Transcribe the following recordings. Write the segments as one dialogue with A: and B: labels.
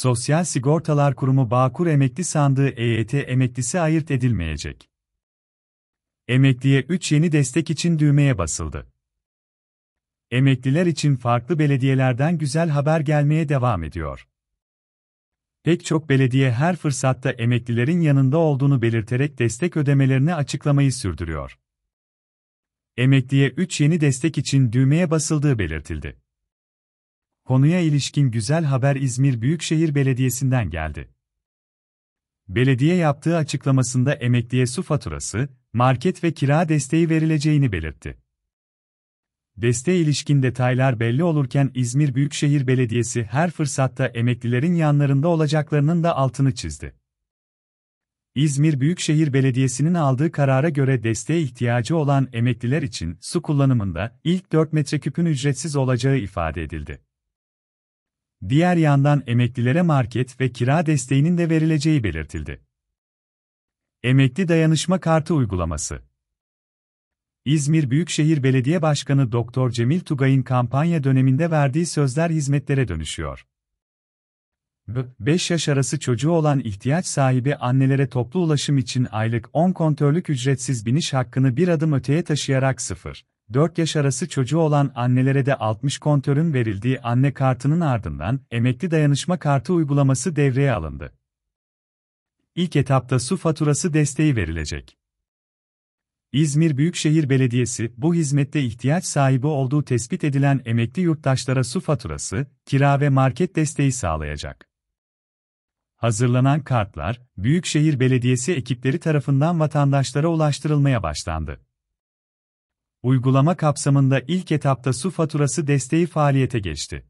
A: Sosyal Sigortalar Kurumu Bağkur emekli sandığı EYT emeklisi ayırt edilmeyecek. Emekliye 3 yeni destek için düğmeye basıldı. Emekliler için farklı belediyelerden güzel haber gelmeye devam ediyor. Pek çok belediye her fırsatta emeklilerin yanında olduğunu belirterek destek ödemelerini açıklamayı sürdürüyor. Emekliye 3 yeni destek için düğmeye basıldığı belirtildi. Konuya ilişkin güzel haber İzmir Büyükşehir Belediyesi'nden geldi. Belediye yaptığı açıklamasında emekliye su faturası, market ve kira desteği verileceğini belirtti. Desteğe ilişkin detaylar belli olurken İzmir Büyükşehir Belediyesi her fırsatta emeklilerin yanlarında olacaklarının da altını çizdi. İzmir Büyükşehir Belediyesi'nin aldığı karara göre desteğe ihtiyacı olan emekliler için su kullanımında ilk 4 metreküpün ücretsiz olacağı ifade edildi. Diğer yandan emeklilere market ve kira desteğinin de verileceği belirtildi. Emekli Dayanışma Kartı uygulaması İzmir Büyükşehir Belediye Başkanı Dr. Cemil Tugay'ın kampanya döneminde verdiği sözler hizmetlere dönüşüyor. 5 yaş arası çocuğu olan ihtiyaç sahibi annelere toplu ulaşım için aylık 10 kontörlük ücretsiz biniş hakkını bir adım öteye taşıyarak 0. 4 yaş arası çocuğu olan annelere de 60 kontörün verildiği anne kartının ardından emekli dayanışma kartı uygulaması devreye alındı. İlk etapta su faturası desteği verilecek. İzmir Büyükşehir Belediyesi bu hizmette ihtiyaç sahibi olduğu tespit edilen emekli yurttaşlara su faturası, kira ve market desteği sağlayacak. Hazırlanan kartlar Büyükşehir Belediyesi ekipleri tarafından vatandaşlara ulaştırılmaya başlandı. Uygulama kapsamında ilk etapta su faturası desteği faaliyete geçti.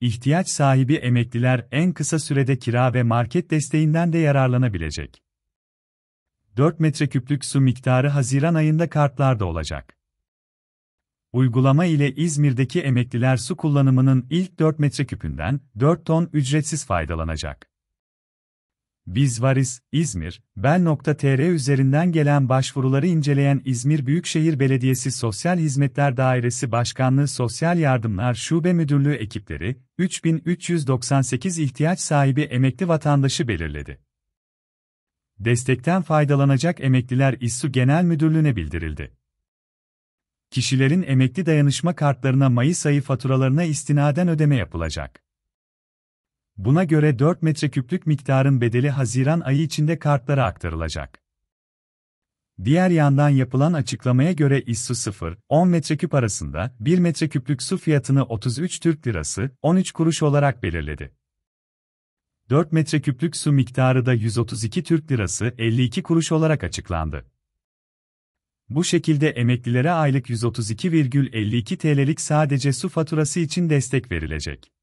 A: İhtiyaç sahibi emekliler en kısa sürede kira ve market desteğinden de yararlanabilecek. 4 metreküplük su miktarı Haziran ayında kartlarda olacak. Uygulama ile İzmir'deki emekliler su kullanımının ilk 4 metreküpünden 4 ton ücretsiz faydalanacak. Bizvaris, İzmir, Bel.tr üzerinden gelen başvuruları inceleyen İzmir Büyükşehir Belediyesi Sosyal Hizmetler Dairesi Başkanlığı Sosyal Yardımlar Şube Müdürlüğü ekipleri, 3398 ihtiyaç sahibi emekli vatandaşı belirledi. Destekten faydalanacak emekliler İSSU Genel Müdürlüğü'ne bildirildi. Kişilerin emekli dayanışma kartlarına Mayıs ayı faturalarına istinaden ödeme yapılacak. Buna göre 4 metreküplük miktarın bedeli Haziran ayı içinde kartlara aktarılacak. Diğer yandan yapılan açıklamaya göre İSSU 0, 10 metreküp arasında 1 metreküplük su fiyatını 33 Türk Lirası, 13 kuruş olarak belirledi. 4 metreküplük su miktarı da 132 Türk Lirası 52 kuruş olarak açıklandı. Bu şekilde emeklilere aylık 132,52 TL'lik sadece su faturası için destek verilecek.